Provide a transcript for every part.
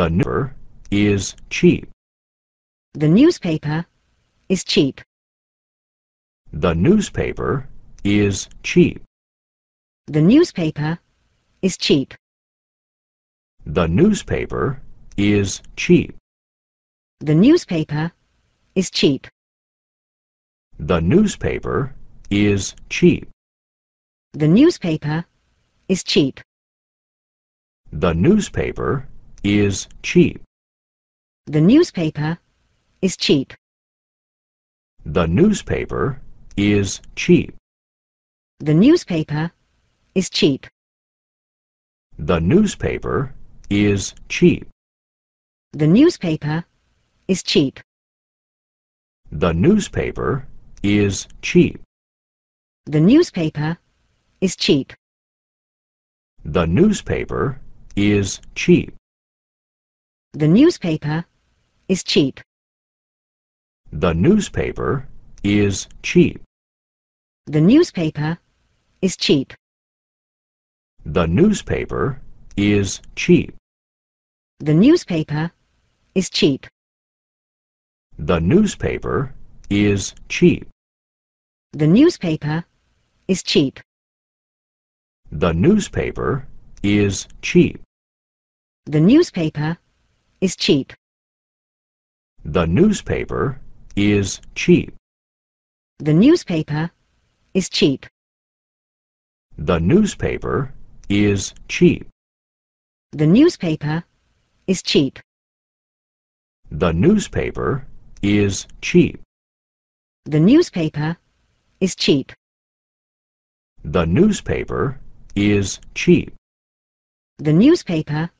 The newspaper is cheap. The newspaper is cheap. The newspaper is cheap. The newspaper is cheap. The newspaper is cheap. The newspaper is cheap. The newspaper is cheap. The newspaper is cheap. The newspaper is cheap. The newspaper is cheap. The newspaper is cheap. The newspaper is cheap. The newspaper is cheap. The newspaper is cheap. The newspaper is cheap. The newspaper is cheap. The newspaper is cheap. The newspaper is cheap. The newspaper is cheap. The newspaper is cheap. The newspaper is cheap. The newspaper is cheap. The newspaper is cheap. The newspaper is cheap. The newspaper is cheap. The newspaper is cheap. The newspaper is cheap. The newspaper is cheap. The newspaper is cheap. The newspaper is cheap. The newspaper is cheap. The newspaper is cheap. The newspaper is cheap. The newspaper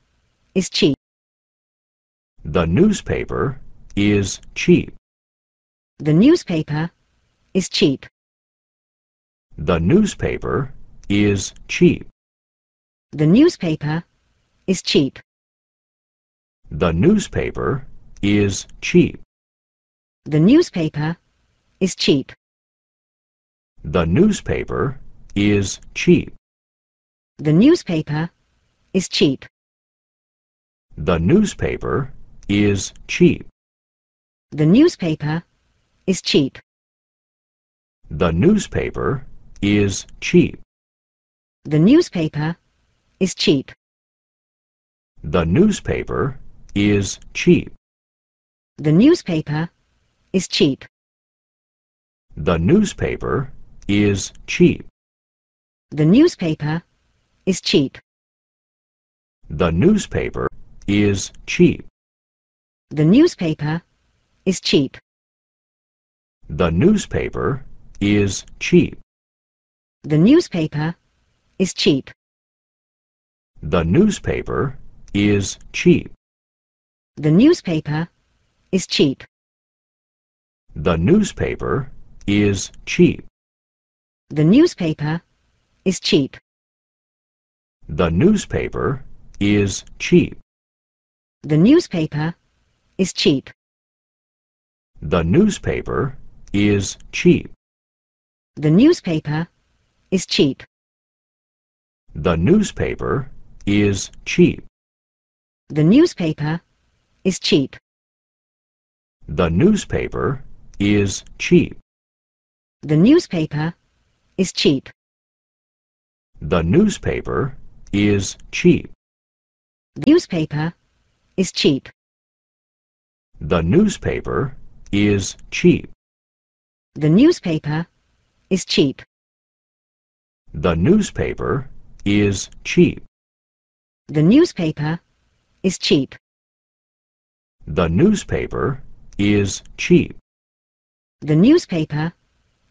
is cheap. The newspaper is cheap. The newspaper is cheap. The newspaper is cheap. The newspaper is cheap. The newspaper is cheap. The newspaper is cheap. The newspaper is cheap. The newspaper is cheap. The newspaper is cheap. The newspaper is cheap. The newspaper is cheap. The newspaper is cheap. The newspaper is cheap. The newspaper is cheap. The newspaper is cheap. The newspaper is cheap. The newspaper is cheap. The newspaper is cheap. The newspaper is cheap. The newspaper is cheap. The newspaper is cheap. The newspaper is cheap. The newspaper is cheap. The newspaper is cheap. The newspaper is cheap. The newspaper is cheap. The newspaper is cheap. The newspaper is cheap. The newspaper is cheap. The newspaper is cheap. The newspaper is cheap. The newspaper is cheap. The newspaper is cheap. The newspaper is cheap. The newspaper is cheap. The newspaper is cheap. The newspaper is cheap. The newspaper is cheap. The newspaper is cheap. The newspaper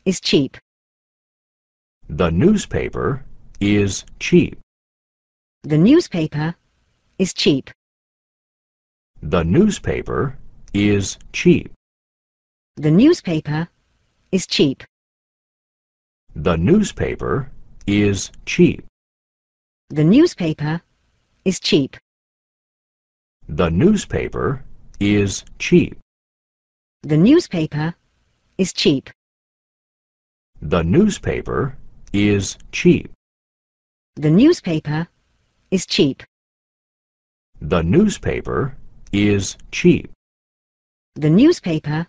is cheap. The newspaper is cheap. The newspaper is cheap. The newspaper is cheap. The newspaper is cheap. The newspaper is cheap. The newspaper is cheap. The newspaper is cheap. The newspaper is cheap. The newspaper is cheap. The newspaper is cheap. The newspaper is cheap. The newspaper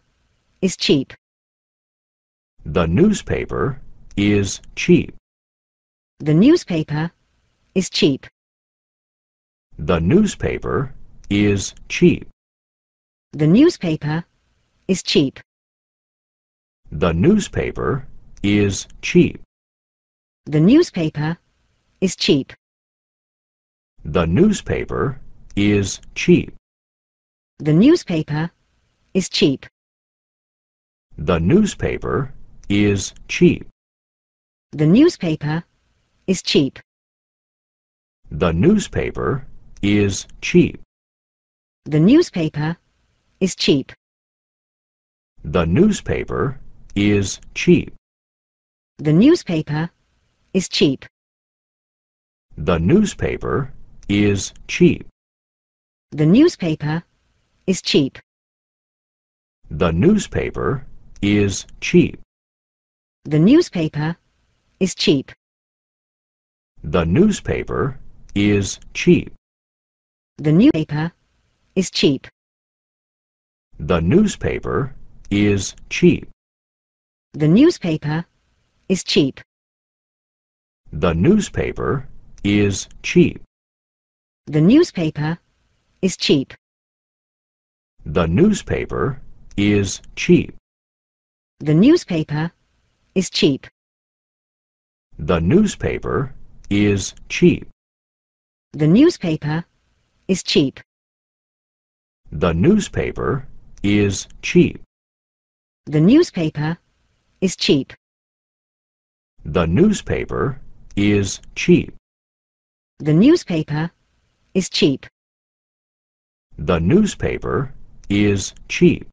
is cheap. The newspaper is cheap. The newspaper is cheap. The newspaper is cheap. The newspaper is cheap. The newspaper is cheap. The newspaper is cheap. The newspaper is cheap. The newspaper is cheap. The newspaper is cheap. The newspaper is cheap. The newspaper is cheap. The newspaper is cheap. The newspaper is cheap. The newspaper is cheap. The newspaper is cheap. The newspaper is cheap. The newspaper is cheap. The newspaper is cheap. The newspaper is cheap. The newspaper is cheap. The newspaper is cheap. The newspaper is cheap. The newspaper is cheap. The newspaper is cheap. The newspaper is cheap. The newspaper is cheap. The newspaper is cheap. The newspaper is cheap. The newspaper is cheap. The newspaper is cheap. The newspaper is cheap. The newspaper is cheap. The newspaper is cheap.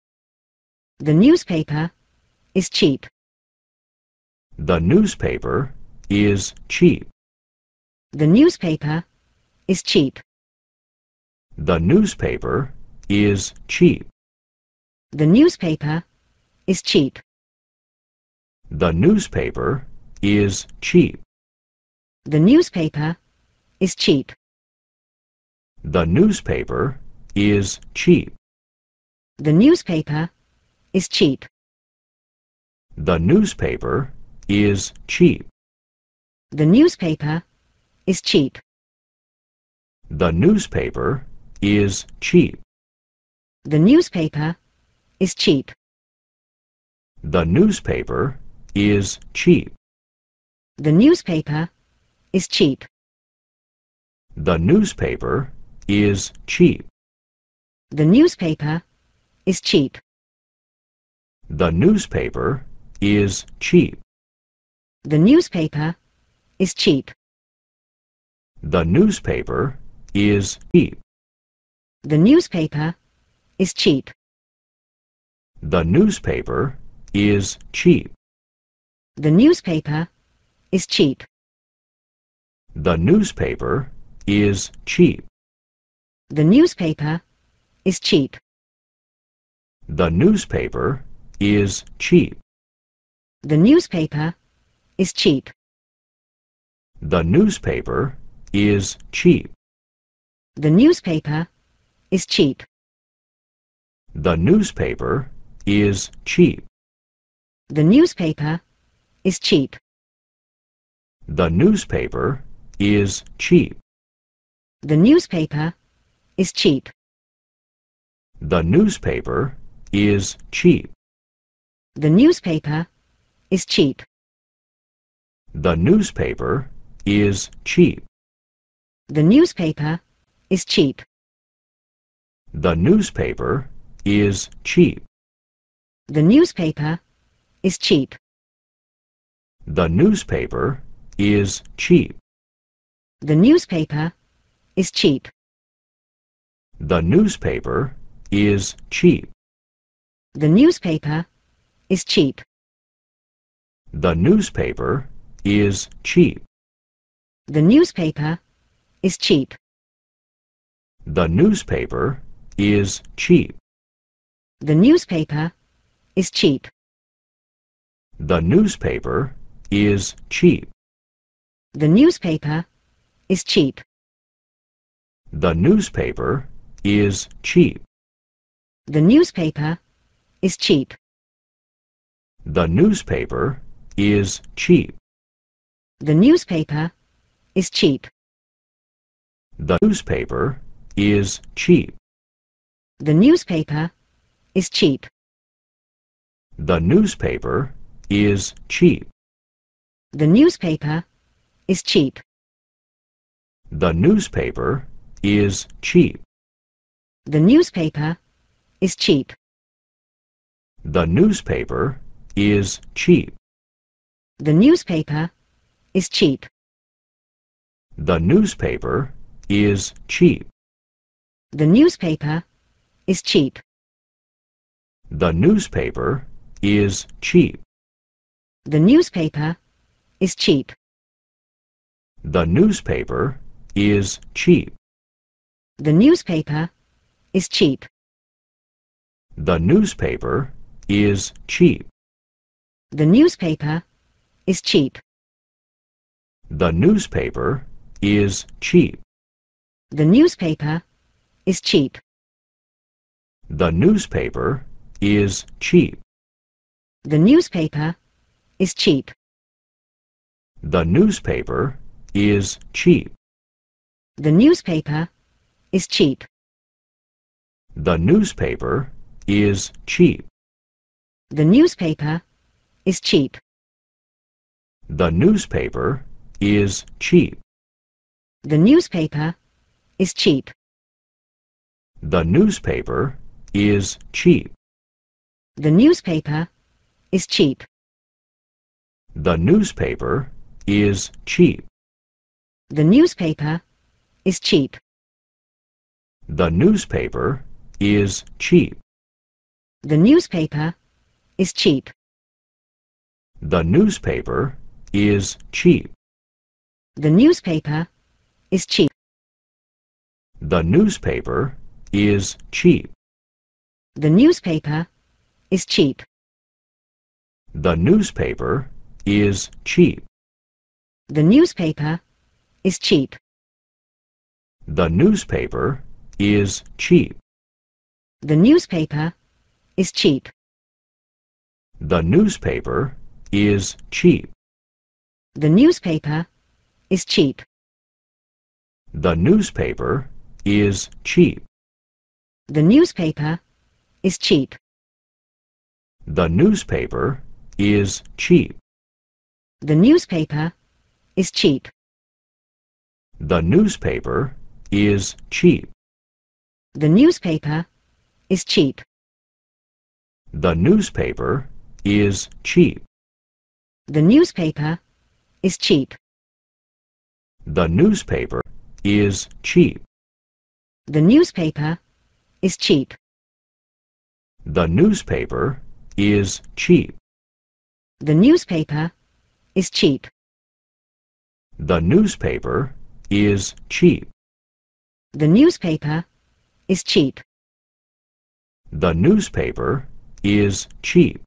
The newspaper is cheap. The newspaper is cheap. The newspaper is cheap. The newspaper is cheap. The newspaper is cheap. The newspaper is cheap. The newspaper is cheap. The newspaper is cheap. The newspaper is cheap. The newspaper is cheap. The newspaper is cheap. The newspaper is cheap. The newspaper is cheap. The newspaper is cheap. The newspaper is cheap. The newspaper is cheap. The newspaper is cheap. The newspaper is cheap. The newspaper is cheap. The newspaper is cheap. The newspaper is cheap. The newspaper is cheap. The newspaper is cheap. The newspaper is cheap. The newspaper is cheap. The newspaper is cheap. The newspaper is cheap. The newspaper is cheap. The newspaper is cheap. The newspaper is cheap. The newspaper is cheap. The newspaper is cheap. The newspaper is cheap. The newspaper is cheap. The newspaper is cheap. The newspaper is cheap. The newspaper is cheap. The newspaper is cheap. The newspaper is cheap. The newspaper is cheap. The newspaper is cheap. The newspaper is cheap. The newspaper is cheap. The newspaper is cheap. The newspaper is cheap. The newspaper is cheap. The newspaper is cheap. The newspaper is cheap. The newspaper is cheap. The newspaper is cheap. The newspaper is cheap. The newspaper is cheap. The newspaper is cheap. The newspaper is cheap. The newspaper is cheap. The newspaper is cheap. The newspaper is cheap. The newspaper is cheap. The newspaper is cheap. The newspaper is cheap. The newspaper is cheap. The newspaper is cheap. The newspaper is cheap. The newspaper is cheap. The newspaper is cheap. The newspaper is cheap. The newspaper is cheap. The newspaper is cheap the newspaper is cheap. The newspaper is cheap. The newspaper is cheap. The newspaper is cheap. The newspaper is cheap. The newspaper is cheap. The newspaper is cheap. The newspaper is cheap. The newspaper is cheap. The newspaper is cheap. The newspaper is cheap. The newspaper is cheap. The newspaper is cheap. The newspaper is cheap. The newspaper is cheap. The newspaper is cheap. The newspaper is cheap. The newspaper is cheap. The newspaper is cheap. The newspaper is cheap. The newspaper is cheap. The newspaper is cheap. The newspaper is cheap. The newspaper is cheap. The newspaper is cheap. The newspaper is cheap. The newspaper is cheap. The newspaper is cheap. The newspaper is cheap. The newspaper is cheap. The newspaper is cheap. The newspaper is cheap. The newspaper is cheap. The newspaper is cheap. The newspaper is cheap. The newspaper is cheap. The newspaper is cheap. The newspaper is cheap. The newspaper is cheap. The newspaper is cheap. The newspaper is cheap. The newspaper is cheap.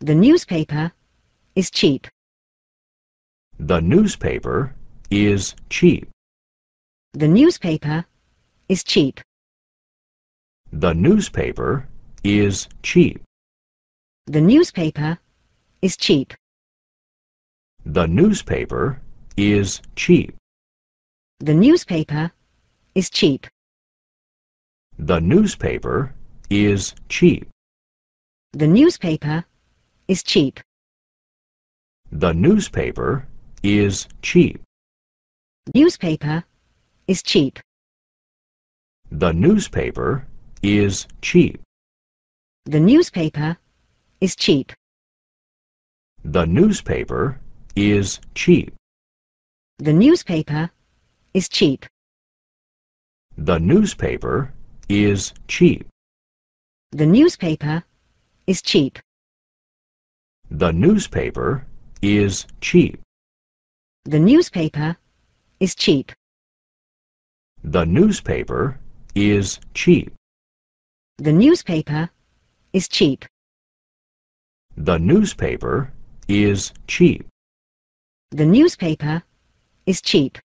The newspaper is cheap. The newspaper is cheap. The newspaper is cheap. The newspaper is cheap. The newspaper is cheap. The newspaper is cheap. The newspaper is cheap. The newspaper is cheap. The newspaper is cheap. The newspaper is cheap. Newspaper is cheap. The newspaper is cheap. The newspaper is cheap. The newspaper is cheap. The newspaper is cheap. The newspaper is cheap. The newspaper is cheap. The newspaper is cheap. The newspaper is cheap. The newspaper is cheap. The newspaper is cheap. The newspaper is cheap. The newspaper is cheap.